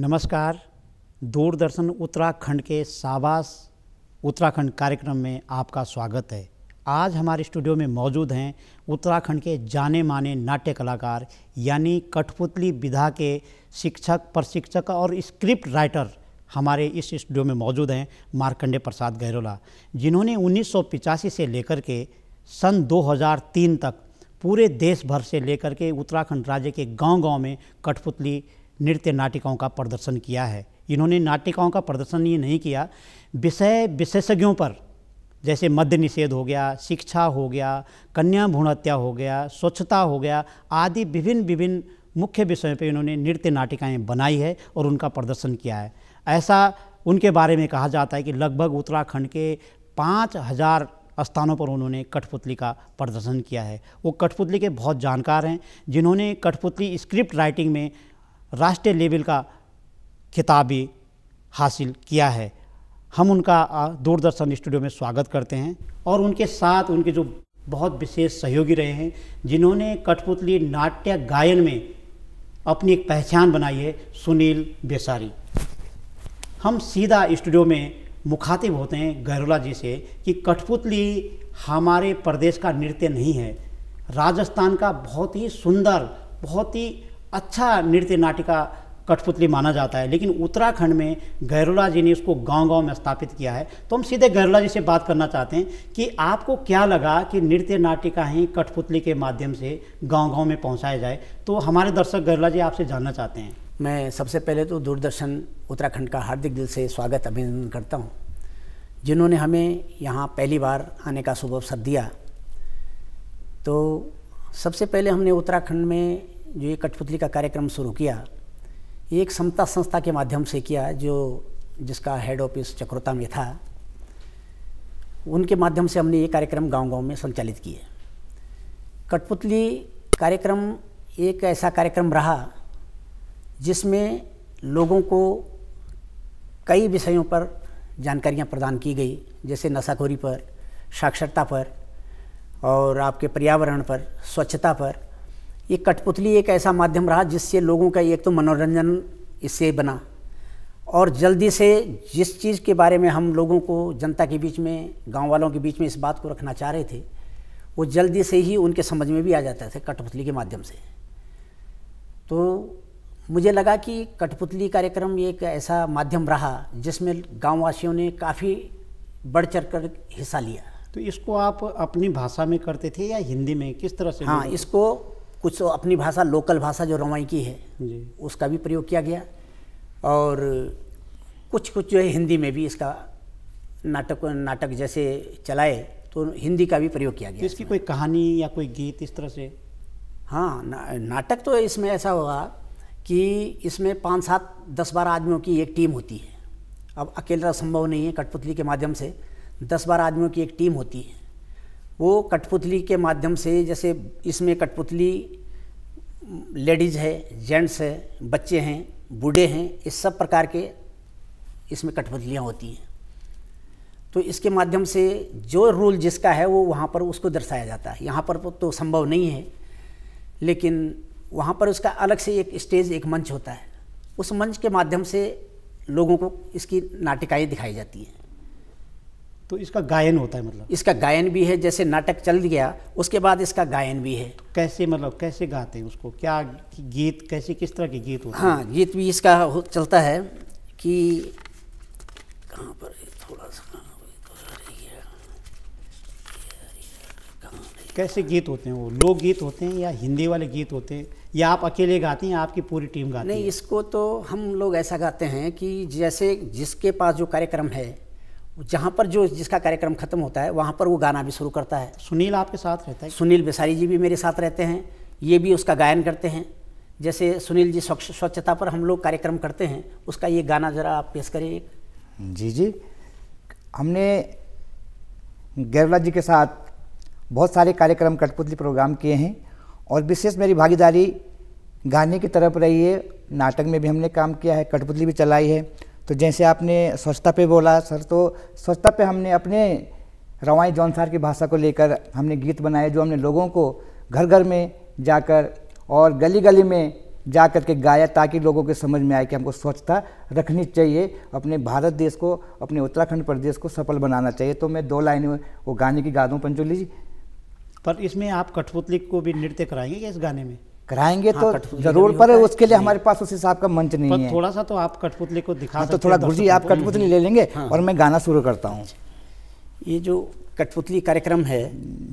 नमस्कार दूरदर्शन उत्तराखंड के साबास उत्तराखंड कार्यक्रम में आपका स्वागत है आज हमारे स्टूडियो में मौजूद हैं उत्तराखंड के जाने माने नाट्य कलाकार यानी कठपुतली विधा के शिक्षक प्रशिक्षक और स्क्रिप्ट राइटर हमारे इस स्टूडियो में मौजूद हैं मार्कंडे प्रसाद गहरोला जिन्होंने उन्नीस से लेकर के सन 2003 तक पूरे देश भर से लेकर के उत्तराखंड राज्य के गांव-गांव में कठपुतली नृत्य नाटिकाओं का प्रदर्शन किया है इन्होंने नाटिकाओं का प्रदर्शन ये नहीं किया विषय विशेषज्ञों पर जैसे मद्य निषेध हो गया शिक्षा हो गया कन्या भ्रूण हत्या हो गया स्वच्छता हो गया आदि विभिन्न विभिन्न मुख्य विषयों पर इन्होंने नृत्य नाटिकाएँ बनाई है और उनका प्रदर्शन किया है ऐसा उनके बारे में कहा जाता है कि लगभग उत्तराखंड के पाँच हज़ार स्थानों पर उन्होंने कठपुतली का प्रदर्शन किया है वो कठपुतली के बहुत जानकार हैं जिन्होंने कठपुतली स्क्रिप्ट राइटिंग में राष्ट्रीय लेवल का खिताबी हासिल किया है हम उनका दूरदर्शन स्टूडियो में स्वागत करते हैं और उनके साथ उनके जो बहुत विशेष सहयोगी रहे हैं जिन्होंने कठपुतली नाट्य गायन में अपनी एक पहचान बनाई है सुनील बेसारी हम सीधा स्टूडियो में मुखातिब होते हैं गैरोला जी से कि कठपुतली हमारे प्रदेश का नृत्य नहीं है राजस्थान का बहुत ही सुंदर बहुत ही अच्छा नृत्य नाटिका कठपुतली माना जाता है लेकिन उत्तराखंड में गैरोला जी ने उसको गांव गांव में स्थापित किया है तो हम सीधे गैरोला जी से बात करना चाहते हैं कि आपको क्या लगा कि नृत्य नाटिका ही कठपुतली के माध्यम से गांव गांव में पहुंचाया जाए तो हमारे दर्शक गैरोला जी आपसे जानना चाहते हैं मैं सबसे पहले तो दूरदर्शन उत्तराखंड का हार्दिक दिल से स्वागत अभिनंदन करता हूँ जिन्होंने हमें यहाँ पहली बार आने का शुभ अवसर दिया तो सबसे पहले हमने उत्तराखंड में जो ये कठपुतली का कार्यक्रम शुरू किया ये एक समता संस्था के माध्यम से किया जो जिसका हेड ऑफिस चक्रोता में था उनके माध्यम से हमने ये कार्यक्रम गांव-गांव में संचालित किए कठपुतली कार्यक्रम एक ऐसा कार्यक्रम रहा जिसमें लोगों को कई विषयों पर जानकारियां प्रदान की गई जैसे नशाखोरी पर साक्षरता पर और आपके पर्यावरण पर स्वच्छता पर ये कठपुतली एक ऐसा माध्यम रहा जिससे लोगों का एक तो मनोरंजन इससे बना और जल्दी से जिस चीज़ के बारे में हम लोगों को जनता के बीच में गांव वालों के बीच में इस बात को रखना चाह रहे थे वो जल्दी से ही उनके समझ में भी आ जाता था कठपुतली के माध्यम से तो मुझे लगा कि कठपुतली कार्यक्रम एक ऐसा माध्यम रहा जिसमें गाँव वासियों ने काफ़ी बढ़ चढ़ कर हिस्सा लिया तो इसको आप अपनी भाषा में करते थे या हिंदी में किस तरह से हाँ इसको कुछ तो अपनी भाषा लोकल भाषा जो रवाई की है उसका भी प्रयोग किया गया और कुछ कुछ जो है हिंदी में भी इसका नाटक नाटक जैसे चलाए तो हिंदी का भी प्रयोग किया गया तो इसकी कोई कहानी या कोई गीत इस तरह से हाँ ना, नाटक तो इसमें ऐसा होगा कि इसमें पाँच सात दस बारह आदमियों की एक टीम होती है अब अकेला संभव नहीं है कठपुतली के माध्यम से दस बारह आदमियों की एक टीम होती है वो कठपुतली के माध्यम से जैसे इसमें कठपुतली लेडीज है जेंट्स है बच्चे हैं बूढ़े हैं इस सब प्रकार के इसमें कठपुतलियाँ होती हैं तो इसके माध्यम से जो रूल जिसका है वो वहाँ पर उसको दर्शाया जाता है यहाँ पर तो संभव नहीं है लेकिन वहाँ पर उसका अलग से एक स्टेज एक मंच होता है उस मंच के माध्यम से लोगों को इसकी नाटिकाएँ दिखाई जाती हैं तो इसका गायन होता है मतलब इसका गायन भी है जैसे नाटक चल गया उसके बाद इसका गायन भी है तो कैसे मतलब कैसे गाते हैं उसको क्या गीत कैसे किस तरह के गीत होते हैं हाँ गीत भी इसका चलता है कि कहाँ पर थोड़ा सा तो कैसे गीत होते हैं वो लोक गीत होते हैं या हिंदी वाले गीत होते हैं या आप अकेले गाते हैं या आपकी पूरी टीम गाती नहीं है? इसको तो हम लोग ऐसा गाते हैं कि जैसे जिसके पास जो कार्यक्रम है जहाँ पर जो जिसका कार्यक्रम खत्म होता है वहाँ पर वो गाना भी शुरू करता है सुनील आपके साथ रहता है सुनील बिसारी जी भी मेरे साथ रहते हैं ये भी उसका गायन करते हैं जैसे सुनील जी स्वच्छ स्वच्छता पर हम लोग कार्यक्रम करते हैं उसका ये गाना ज़रा आप पेश करें जी जी हमने गैरला जी के साथ बहुत सारे कार्यक्रम कठपुतली प्रोग्राम किए हैं और विशेष मेरी भागीदारी गाने की तरफ रही है नाटक में भी हमने काम किया है कठपुतली भी चलाई है तो जैसे आपने स्वच्छता पे बोला सर तो स्वच्छता पे हमने अपने रवाई जौनसार की भाषा को लेकर हमने गीत बनाए जो हमने लोगों को घर घर में जाकर और गली गली में जा कर के गाया ताकि लोगों के समझ में आए कि हमको स्वच्छता रखनी चाहिए अपने भारत देश को अपने उत्तराखंड प्रदेश को सफल बनाना चाहिए तो मैं दो लाइनें वो गाने की गा दूँ पंचोली जी पर इसमें आप कठपुतली को भी नृत्य कराएंगे क्या इस गाने में कराएंगे हाँ, तो, तो जरूर पर उसके लिए हमारे पास उस हिसाब का मंच नहीं है थोड़ा सा तो आप कठपुतली को दिखा हाँ, तो थोड़ा गुरुजी आप कठपुतली ले लेंगे हाँ। और मैं गाना शुरू करता हूँ ये जो कठपुतली कार्यक्रम है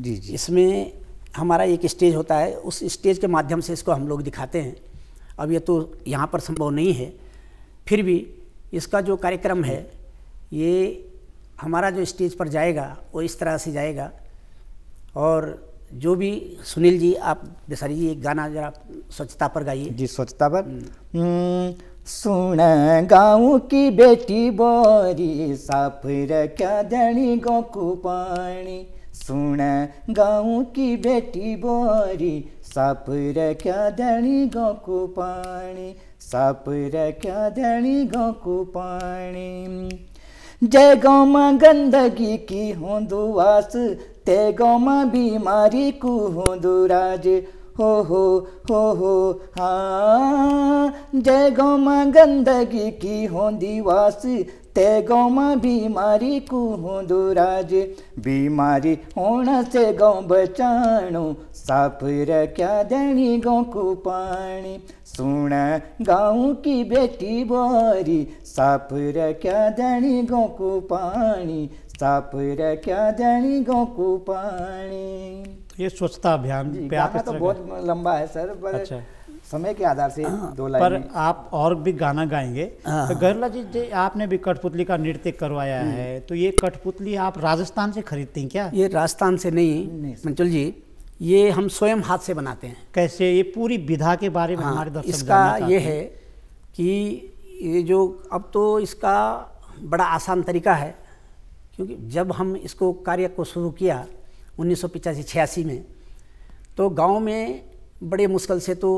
जी जी इसमें हमारा एक स्टेज होता है उस स्टेज के माध्यम से इसको हम लोग दिखाते हैं अब ये तो यहाँ पर संभव नहीं है फिर भी इसका जो कार्यक्रम है ये हमारा जो स्टेज पर जाएगा वो इस तरह से जाएगा और जो भी सुनील जी आप बेसारी जी एक गाना जरा स्वच्छता पर गाइए जी स्वच्छता पर हम्म, सुन गाँव की बेटी बोरी साफ क्या धनी गोकु पानी सुन गाँव की बेटी बोरी साफ क्या धनी गो पानी साफ क्या धनी गो पानी जय गाँव में गंदगी की हों दुआस ते तेगमा बीमारी कुहुदुराज हो हो हो हो हाँ जय गौमा गंदगी की होंदी वास ते गौमा बीमारी कुहुदुराज बीमारी होना से गौ बचाणो साफ रख्या देनी गौ को पानी सुन गाँव की बेटी बारी साफ रख्या देनी गौ को पानी क्या रखा धनिगो को पानी तो ये स्वच्छता अभियान पे आप तो बहुत लंबा है सर पर अच्छा। समय के आधार से हाँ, दो पर आप और भी गाना गाएंगे हाँ। तो गहरला जी जी आपने भी कठपुतली का नृत्य करवाया है तो ये कठपुतली आप राजस्थान से खरीदते हैं क्या ये राजस्थान से नहीं मंचल जी ये हम स्वयं हाथ से बनाते हैं कैसे ये पूरी विधा के बारे में हाँ, हमारे दर्शक इसका ये है कि ये जो अब तो इसका बड़ा आसान तरीका है क्योंकि जब हम इसको कार्य को शुरू किया उन्नीस सौ छियासी में तो गांव में बड़े मुश्किल से तो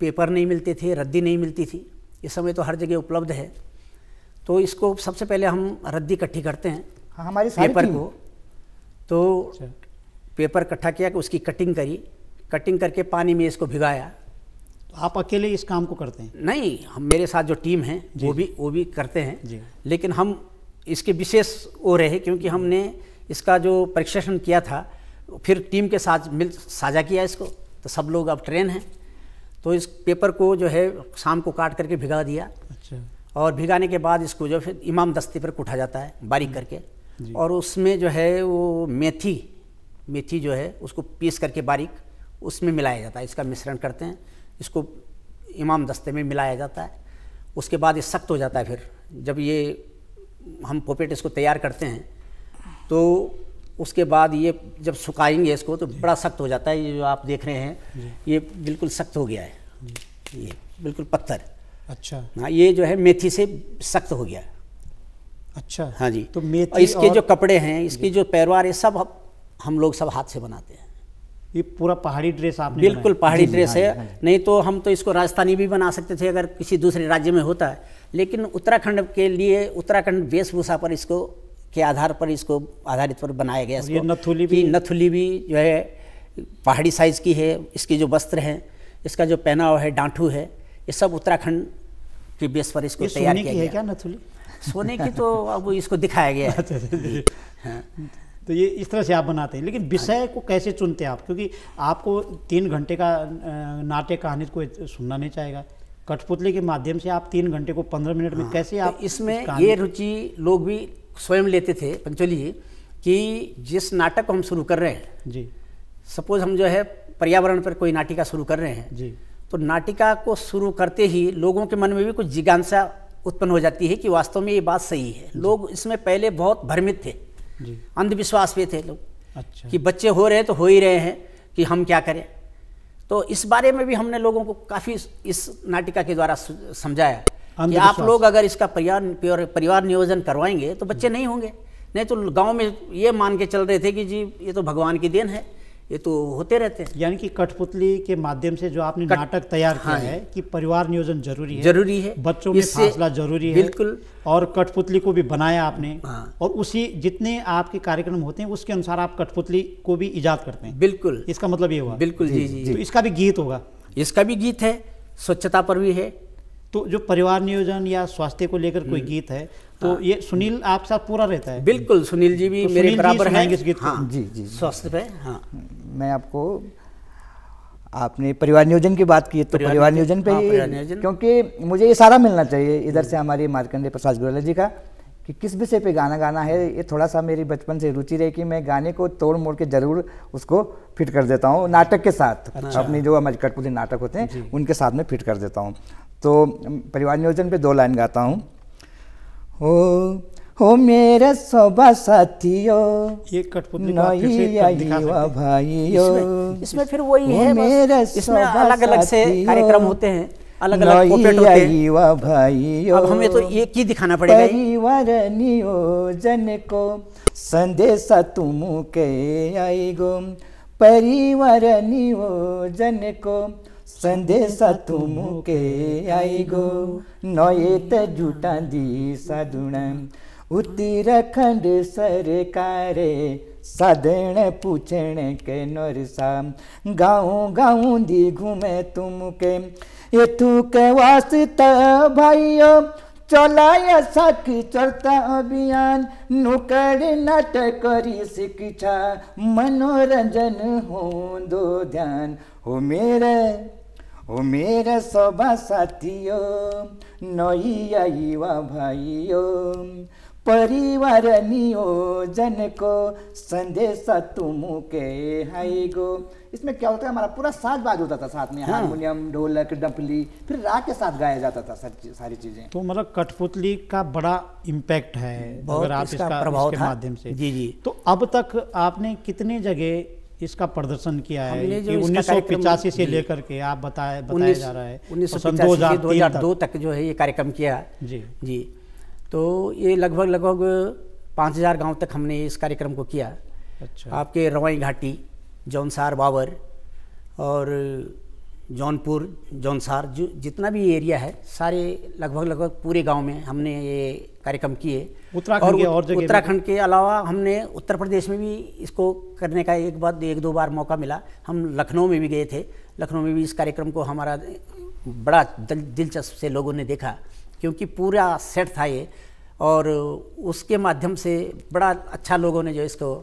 पेपर नहीं मिलते थे रद्दी नहीं मिलती थी इस समय तो हर जगह उपलब्ध है तो इसको सबसे पहले हम रद्दी इकट्ठी करते हैं हाँ, हमारी पेपर को तो अच्छा। पेपर इकट्ठा किया कि उसकी कटिंग करी कटिंग करके पानी में इसको भिगाया तो आप अकेले इस काम को करते हैं नहीं हम मेरे साथ जो टीम है वो भी वो भी करते हैं लेकिन हम इसके विशेष वो रहे क्योंकि हमने इसका जो परीक्षण किया था फिर टीम के साथ मिल साझा किया इसको तो सब लोग अब ट्रेन हैं तो इस पेपर को जो है शाम को काट करके भिगा दिया अच्छा और भिगाने के बाद इसको जो फिर इमाम दस्ते पर कूटा जाता है बारीक हम्म। करके और उसमें जो है वो मेथी मेथी जो है उसको पीस करके बारीक उसमें मिलाया जाता है इसका मिश्रण करते हैं इसको इमाम दस्ते में मिलाया जाता है उसके बाद ये सख्त हो जाता है फिर जब ये हम पोपेट इसको तैयार करते हैं तो उसके बाद ये जब सुखाएंगे इसको तो बड़ा सख्त हो जाता है ये जो आप देख रहे हैं ये बिल्कुल सख्त हो गया है ये बिल्कुल पत्थर अच्छा हाँ ये जो है मेथी से सख्त हो गया अच्छा हाँ जी तो मेथी और इसके और... जो कपड़े हैं इसकी जो पैरवार ये सब हम लोग सब हाथ से बनाते हैं ये पूरा पहाड़ी ड्रेस आप बिल्कुल पहाड़ी ड्रेस हाँ है हाँ नहीं तो हम तो इसको राजस्थानी भी बना सकते थे अगर किसी दूसरे राज्य में होता है लेकिन उत्तराखंड के लिए उत्तराखंड वेशभूषा पर इसको के आधार पर इसको आधारित पर बनाया गया ये नथुली भी नथुली भी जो है पहाड़ी साइज़ की है इसके जो वस्त्र हैं इसका जो पहनाव है डांठू है ये सब उत्तराखंड के बेस पर इसको तैयार किया है क्या नथुली सोने की तो अब इसको दिखाया गया है अच्छा, अच्छा, हाँ। तो ये इस तरह से आप बनाते हैं लेकिन विषय हाँ को कैसे चुनते हैं आप क्योंकि आपको तीन घंटे का नाट्य कहानी कोई सुनना नहीं चाहेगा कठपुतली के माध्यम से आप तीन घंटे को पंद्रह मिनट में हाँ, कैसे तो आप इसमें ये रुचि लोग भी स्वयं लेते थे पंचोली कि जिस नाटक को हम शुरू कर रहे हैं जी सपोज हम जो है पर्यावरण पर कोई नाटिका शुरू कर रहे हैं जी तो नाटिका को शुरू करते ही लोगों के मन में भी कुछ जिज्ञासा उत्पन्न हो जाती है कि वास्तव में ये बात सही है लोग इसमें पहले बहुत भ्रमित थे अंधविश्वास पे थे लोग अच्छा। कि बच्चे हो रहे हैं तो हो ही रहे हैं कि हम क्या करें तो इस बारे में भी हमने लोगों को काफ़ी इस नाटिका के द्वारा समझाया कि आप लोग अगर इसका परिवार परिवार नियोजन करवाएंगे तो बच्चे हम्म। नहीं होंगे नहीं तो गांव में ये मान के चल रहे थे कि जी ये तो भगवान की देन है ये तो होते रहते हैं यानी कि कठपुतली के माध्यम से जो आपने कट... नाटक तैयार किया हाँ है कि परिवार नियोजन जरूरी है जरूरी है बच्चों में फासला जरूरी है बिल्कुल और कठपुतली को भी बनाया आपने हाँ। और उसी जितने आपके कार्यक्रम होते हैं उसके अनुसार आप कठपुतली को भी ईजाद करते हैं बिल्कुल इसका मतलब ये हुआ बिल्कुल जी जी, जी। तो इसका भी गीत होगा इसका भी गीत है स्वच्छता पर भी है तो जो परिवार नियोजन या स्वास्थ्य को लेकर कोई हम्म। गीत है तो हाँ। ये सुनील आप साथ पूरा रहता है बिल्कुल सुनील जी भी तो मेरे बराबर हैं इस गीत तो। हाँ जी जी स्वास्थ्य पे हाँ मैं आपको आपने परिवार नियोजन की बात की तो परिवार नियोजन पे हाँ, क्योंकि मुझे ये सारा मिलना चाहिए इधर से हमारे मार्कंडे प्रसाद गुरला जी का कि किस विषय पे गाना गाना है ये थोड़ा सा मेरी बचपन से रुचि रही कि मैं गाने को तोड़ मोड़ के जरूर उसको फिट कर देता हूँ नाटक के साथ अच्छा। अपनी जो हमारे कठपुतली नाटक होते हैं उनके साथ में फिट कर देता हूँ तो परिवार नियोजन पे दो लाइन गाता हूँ हो हो मेरे सोबा साथियो ये कठपुतली युवा भाइयो इसमें, इसमें फिर वही है मेरे इसमें अलग अलग से कार्यक्रम होते हैं अलग अलग कोपेट होते हैं भाइयो अब हमें तो एक ही दिखाना पड़ेगा परिवार नियोजन को संदेश तुम के आएगो परिवार नियोजन को संदेश गो आईगो तो जुटा दी साधुण उत्तराखंड सरकार साधण पूछण के नरसा गाँव गाँव दी घूमे तुमके ये के वास्ता भाइयो चलाया सक चलता अभियान नुकर नट करी शिक्षा मनोरंजन हो दो ध्यान हो मेरे ओ मेरे सभा साथियो नई आई वा भाइयो परिवार नियोजन को संदेश तुम के हाई गो इसमें क्या होता है हमारा पूरा साज बाज होता था साथ में हाँ। हारमोनियम ढोलक डपली फिर राग के साथ गाया जाता था सारी चीजें तो मतलब कठपुतली का बड़ा इम्पैक्ट है अगर आप इसका, इसका प्रभाव के माध्यम से जी जी तो अब तक आपने कितने जगह इसका प्रदर्शन किया है कि उन्नीस सौ पिचासी से लेकर के आप बताया बताया जा रहा है तो उन्नीस सौ दो हजार दो तक जो है ये कार्यक्रम किया जी जी तो ये लगभग लगभग पाँच हजार गाँव तक हमने इस कार्यक्रम को किया अच्छा आपके रवाई घाटी जौनसार बावर और जौनपुर जौनसार जो जितना भी एरिया है सारे लगभग लगभग पूरे गांव में हमने ये कार्यक्रम किए उत्तराखंड और, और उत्तराखंड के अलावा हमने उत्तर प्रदेश में भी इसको करने का एक बार एक दो बार मौका मिला हम लखनऊ में भी गए थे लखनऊ में भी इस कार्यक्रम को हमारा बड़ा दिलचस्प से लोगों ने देखा क्योंकि पूरा सेट था ये और उसके माध्यम से बड़ा अच्छा लोगों ने जो इसको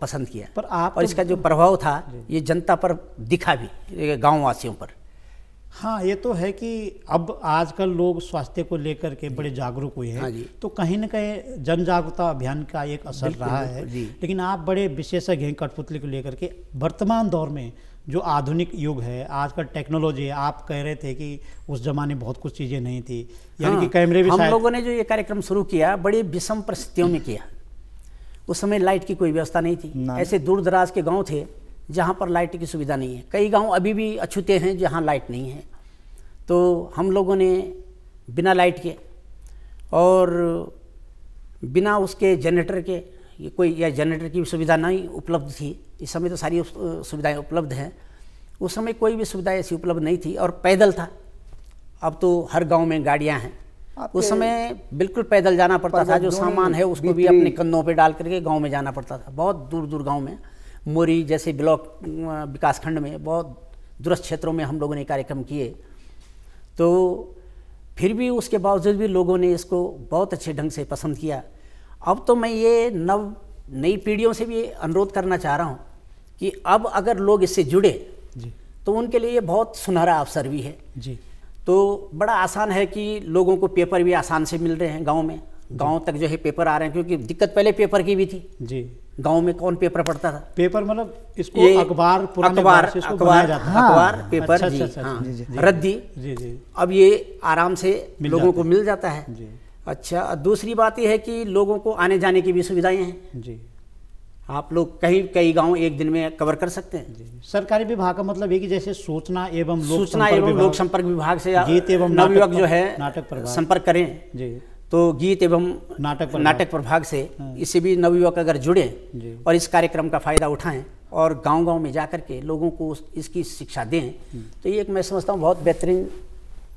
पसंद किया पर आप और तो इसका जो प्रभाव था ये जनता पर दिखा भी गाँव वासियों पर हाँ ये तो है कि अब आजकल लोग स्वास्थ्य को लेकर के बड़े जागरूक हुए हैं हाँ तो कहीं ना कहीं जन जागरूकता अभियान का एक असर रहा है लेकिन आप बड़े विशेषज्ञ हैं कठपुतली को लेकर के वर्तमान दौर में जो आधुनिक युग है आजकल टेक्नोलॉजी है आप कह रहे थे कि उस जमाने बहुत कुछ चीज़ें नहीं थी यानी हाँ, कि कैमरे भी हम लोगों ने जो ये कार्यक्रम शुरू किया बड़ी विषम परिस्थितियों में किया उस समय लाइट की कोई व्यवस्था नहीं थी ऐसे दूर दराज के गाँव थे जहाँ पर लाइट की सुविधा नहीं है कई गांव अभी भी अछूते हैं जहाँ लाइट नहीं है तो हम लोगों ने बिना लाइट के और बिना उसके जनरेटर के ये कोई या जनरेटर की भी सुविधा नहीं उपलब्ध थी इस समय तो सारी सुविधाएं उपलब्ध हैं उस समय कोई भी सुविधा ऐसी उपलब्ध नहीं थी और पैदल था अब तो हर गांव में गाड़ियां हैं उस समय बिल्कुल पैदल जाना पड़ता था जो सामान है उसको भी अपने कंधों पर डाल करके गांव में जाना पड़ता था बहुत दूर दूर गांव में मोरी जैसे ब्लॉक विकासखंड में बहुत दूरस्थ क्षेत्रों में हम लोगों ने कार्यक्रम किए तो फिर भी उसके बावजूद भी लोगों ने इसको बहुत अच्छे ढंग से पसंद किया अब तो मैं ये नव नई पीढ़ियों से भी अनुरोध करना चाह रहा हूँ कि अब अगर लोग इससे जुड़े जी तो उनके लिए बहुत सुनहरा अवसर भी है जी तो बड़ा आसान है कि लोगों को पेपर भी आसान से मिल रहे हैं गाँव में गाँव तक जो है पेपर आ रहे हैं क्योंकि दिक्कत पहले पेपर की भी थी जी गांव में कौन पेपर पढ़ता था पेपर मतलब इसको अखबार अखबार अखबार अखबार हाँ, पेपर अच्छा, अच्छा, अच्छा, हाँ। जी, रद्दी अब ये आराम से लोगों को मिल जाता है अच्छा दूसरी बात यह है कि लोगों को आने जाने की भी सुविधाएं हैं जी आप लोग कहीं कई गांव एक दिन में कवर कर सकते हैं जी। सरकारी विभाग का मतलब है कि जैसे सूचना एवं सूचना एवं लोक संपर्क विभाग से गीत एवं नाटक जो है नाटक संपर्क करें जी तो गीत एवं नाटक पर नाटक प्रभाग से हाँ। इससे भी नवयुवक अगर जुड़े और इस कार्यक्रम का फायदा उठाएं और गांव-गांव में जाकर के लोगों को इसकी शिक्षा दें हाँ। तो ये एक मैं समझता हूँ बहुत बेहतरीन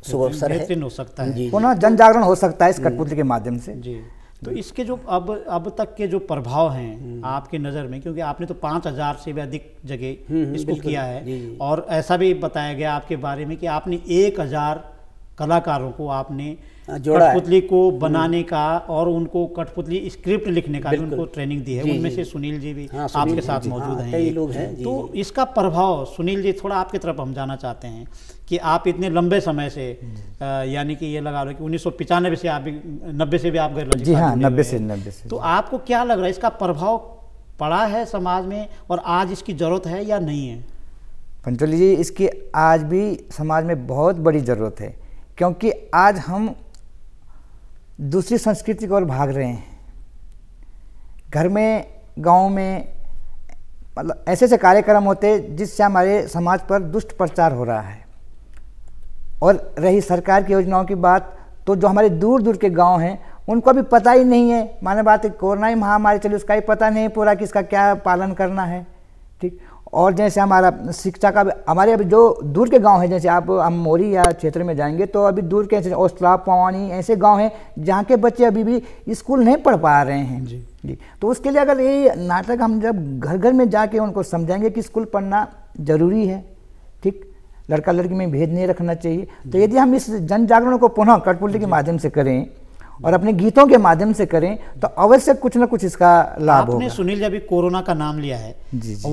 शुभ अवसर है हो सकता है पुनः जन जागरण हो सकता है इस हम्म। कठपुतली के माध्यम से जी तो इसके जो अब अब तक के जो प्रभाव हैं हम्म। आपके नज़र में क्योंकि आपने तो पाँच हज़ार से भी अधिक जगह हम्म, इसको किया है और ऐसा भी बताया गया आपके बारे में कि आपने एक हज़ार कलाकारों को आपने जोड़ा कठपुतली को हम्म। बनाने का और उनको कठपुतली स्क्रिप्ट लिखने का उनको ट्रेनिंग दी है उनमें से सुनील जी भी हाँ, सुनील आपके साथ मौजूद हाँ, हैं कई लोग हैं तो इसका प्रभाव सुनील जी थोड़ा आपकी तरफ हम जाना चाहते हैं कि आप इतने लंबे समय से हम्म। यानी कि ये लगा रहे कि उन्नीस से आप नब्बे से भी आप गए जी हाँ नब्बे से नब्बे से तो आपको क्या लग रहा है इसका प्रभाव पड़ा है समाज में और आज इसकी ज़रूरत है या नहीं है पंचोली जी इसकी आज भी समाज में बहुत बड़ी ज़रूरत है क्योंकि आज हम दूसरी संस्कृति की ओर भाग रहे हैं घर में गांव में मतलब ऐसे ऐसे कार्यक्रम होते जिससे हमारे समाज पर दुष्ट प्रचार हो रहा है और रही सरकार की योजनाओं की बात तो जो हमारे दूर दूर के गांव हैं उनको अभी पता ही नहीं है माने बात कोरोना ही महामारी चली उसका ही पता नहीं पूरा कि इसका क्या पालन करना है ठीक और जैसे हमारा शिक्षा का हमारे अभी जो दूर के गांव हैं जैसे आप हम मोरी या क्षेत्र में जाएंगे तो अभी दूर के ऐसे औसला पवानी ऐसे गांव हैं जहाँ के बच्चे अभी भी स्कूल नहीं पढ़ पा रहे हैं जी जी तो उसके लिए अगर ये नाटक हम जब घर घर में जाके उनको समझाएंगे कि स्कूल पढ़ना ज़रूरी है ठीक लड़का लड़की में भेद नहीं रखना चाहिए तो यदि हम इस जन जागरण को पुनः कठपुतली के माध्यम से करें और अपने गीतों के माध्यम से करें तो अवश्य कुछ ना कुछ इसका लाभ होगा सुनील जी अभी कोरोना का नाम लिया है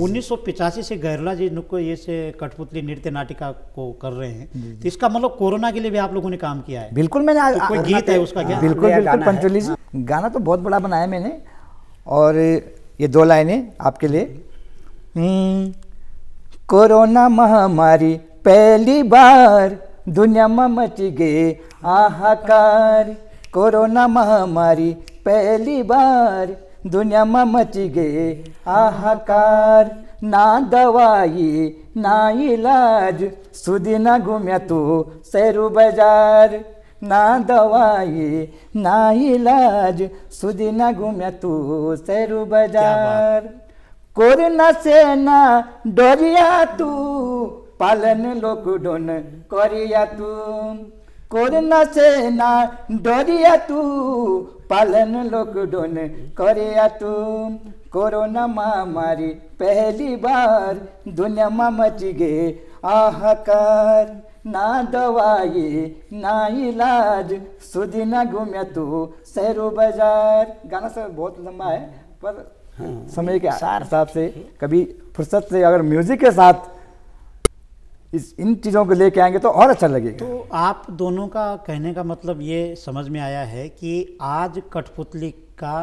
उन्नीस सौ पिचासी से गहरला जी को ये से कठपुतली नृत्य नाटिका को कर रहे हैं तो इसका मतलब कोरोना के लिए भी आप लोगों ने काम किया है बिल्कुल मैंने तो कोई गीत है उसका बिल्कुल हाँ, बिल्कुल पंचोली जी गाना तो बहुत बड़ा बनाया मैंने और ये दो लाइने आपके लिए हम्म, कोरोना महामारी पहली बार दुनिया में मच गए आहाकार कोरोना महामारी पहली बार दुनिया में मच गए हाहाकार ना दवाई ना इलाज सुदी ना घूमया तू सैरू बाजार ना दवाई ना इलाज सुदी ना घूमया तू सैरू बाजार कोरोना से ना डरिया तू पालन लॉकडाउन करिया तू से ना डरिया तू पालन लॉकडाउन करिया तू कोरोना महामारी पहली बार दुनिया में मच गए आहाकार ना दवाई ना इलाज सुधी ना घूमे तू शहरो बाजार गाना सर बहुत लंबा है पर हाँ। समय के हिसाब से कभी फुर्सत से अगर म्यूजिक के साथ इस इन चीज़ों को लेके आएंगे तो और अच्छा लगेगा तो आप दोनों का कहने का मतलब ये समझ में आया है कि आज कठपुतली का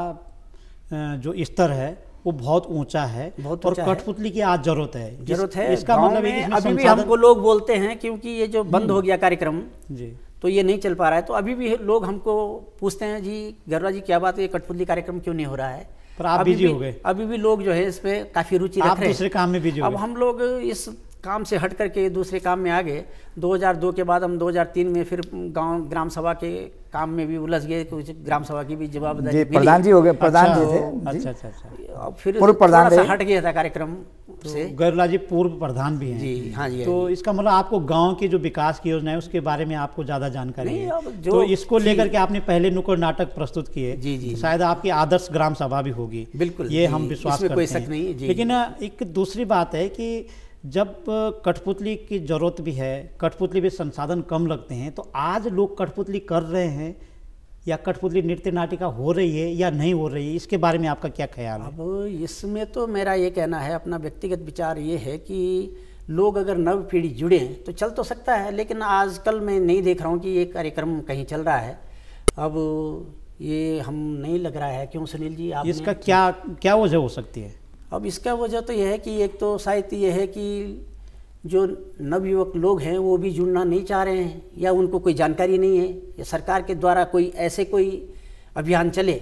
जो स्तर है वो बहुत ऊंचा है बहुत और कठपुतली की आज जरूरत है जरूरत है इसका मतलब है अभी भी हमको लोग बोलते हैं क्योंकि ये जो बंद हम्म। हो गया कार्यक्रम जी तो ये नहीं चल पा रहा है तो अभी भी लोग हमको पूछते हैं जी गर्रा जी क्या बात है ये कठपुतली कार्यक्रम क्यों नहीं हो रहा है पर आप बिजी हो गए अभी भी लोग जो है इस पे काफी रुचि रख रहे हैं दूसरे काम में बिजी अब हम लोग इस काम से हट करके दूसरे काम में आ गए 2002 के बाद हम 2003 में फिर गांव ग्राम सभा के काम में भी उलझ गए कुछ ग्राम सभा की भी जवाबदारी प्रधान जी हो गए प्रधान अच्छा, जी थे अच्छा अच्छा अच्छा, अच्छा। फिर पूर्व प्रधान हट गया था कार्यक्रम तो से गरला जी पूर्व प्रधान भी हैं जी हाँ जी हाँ तो इसका मतलब आपको गांव की जो विकास की योजना है उसके बारे में आपको ज्यादा जानकारी है तो इसको लेकर के आपने पहले नुक्कड़ नाटक प्रस्तुत किए जी जी शायद आपकी आदर्श ग्राम सभा भी होगी बिल्कुल ये हम विश्वास नहीं हैं लेकिन एक दूसरी बात है की जब कठपुतली की ज़रूरत भी है कठपुतली में संसाधन कम लगते हैं तो आज लोग कठपुतली कर रहे हैं या कठपुतली नृत्य नाटिका हो रही है या नहीं हो रही है इसके बारे में आपका क्या ख्याल है अब इसमें तो मेरा ये कहना है अपना व्यक्तिगत विचार ये है कि लोग अगर नव पीढ़ी जुड़े तो चल तो सकता है लेकिन आजकल मैं नहीं देख रहा हूँ कि ये कार्यक्रम कहीं चल रहा है अब ये हम नहीं लग रहा है क्यों सुनील जी आप इसका क्या क्या वजह हो सकती है अब इसका वजह तो यह है कि एक तो शायद यह है कि जो नवयुवक लोग हैं वो भी जुड़ना नहीं चाह रहे हैं या उनको कोई जानकारी नहीं है या सरकार के द्वारा कोई ऐसे कोई अभियान चले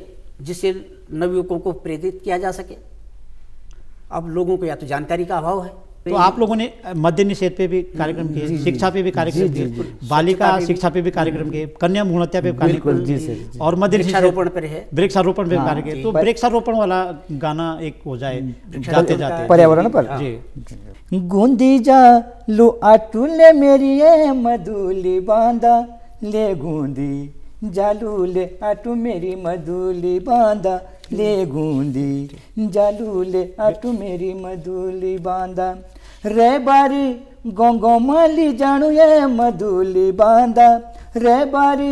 जिससे नवयुवकों को प्रेरित किया जा सके अब लोगों को या तो जानकारी का अभाव है तो आप लोगों ने मध्य निषेध पे भी कार्यक्रम किए शिक्षा पे भी कार्यक्रम किए बालिका शिक्षा पे भी कार्यक्रम किए कन्या भ्रूणहत्या पे कार्यक्रम और मध्य वृक्षारोपण पर है वृक्षारोपण पे हाँ, कार्य किए तो वृक्षारोपण वाला गाना एक हो जाए हम्म, जाते जाते पर्यावरण हाँ। पर जी गुंदी जा लो आटूले मेरी मधुली बांदा ले गुंदी जालू ले आटू मेरी मधुली बांदा ले गूंदी जालूले आटू मेरी मधुली बांदा रे बारी गोंगो माली जाणू ये मधुली बांदा रे बारी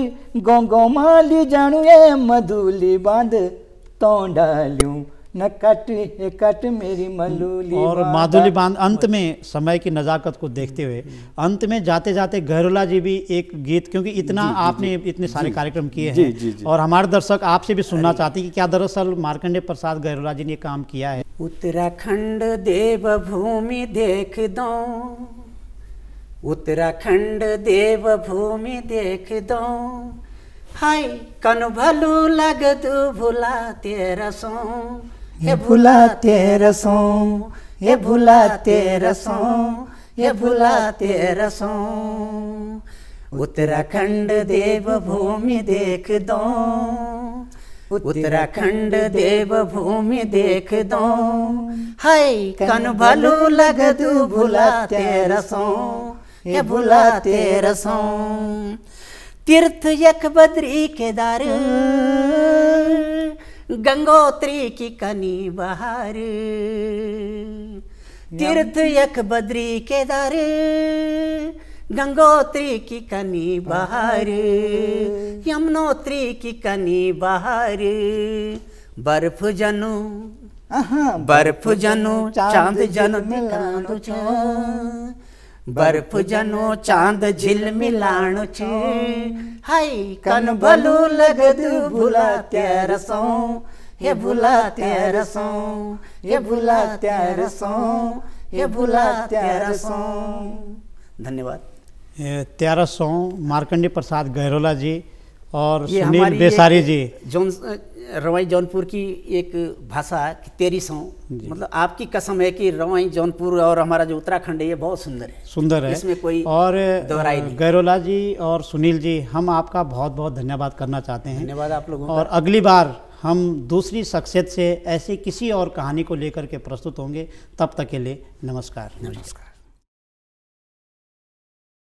गोंगो माली जाणू ये मधुली बांध तो डालूं न कट कट मेरी मलूली और माधुली बांध अंत में समय की नज़ाकत को देखते हुए अंत में जाते जाते गहरोला जी भी एक गीत क्योंकि इतना जी, आपने जी, इतने सारे कार्यक्रम किए हैं और हमारे दर्शक आपसे भी सुनना चाहते कि क्या दरअसल मार्कंडे प्रसाद गहरोला जी ने काम किया है उत्तराखंड देव भूमि देख दो उत्तराखंड देव भूमि देख दो हाय कन भलू लग भुला तेरा सो ये तेरा रसों ये तेरा रसों ये तेरा रसों उत्तराखंड देव भूमि देख दो उत्तराखंड देव भूमि देख दो हाय कन भलू लग दू तेरा रसों ये तेरा रसों तीर्थ यक बद्री केदार गंगोत्री की कनी बहार तीर्थ यक बद्री केदार गंगोत्री की कनी बहार यमुनोत्री की कनी बहार बर्फ जनु बर्फ जनु चांद जनु चांद बर्फ जनो चांद झिल मिलान छे हाय कन बलू लगद भुला तेर सो हे भुला तेर सो हे भुला तेर सो हे भुला तेर सो धन्यवाद त्यारसो मार्कंडी प्रसाद गहरोला जी और सुनील बेसारी जी जौन रवाई जौनपुर की एक भाषा तेरी सौ मतलब आपकी कसम है कि रवाई जौनपुर और हमारा जो उत्तराखंड है ये बहुत सुंदर है सुंदर है इसमें कोई और गैरोला जी और सुनील जी हम आपका बहुत बहुत धन्यवाद करना चाहते हैं धन्यवाद आप लोगों और अगली बार हम दूसरी शख्सियत से ऐसी किसी और कहानी को लेकर के प्रस्तुत होंगे तब तक के लिए नमस्कार नमस्कार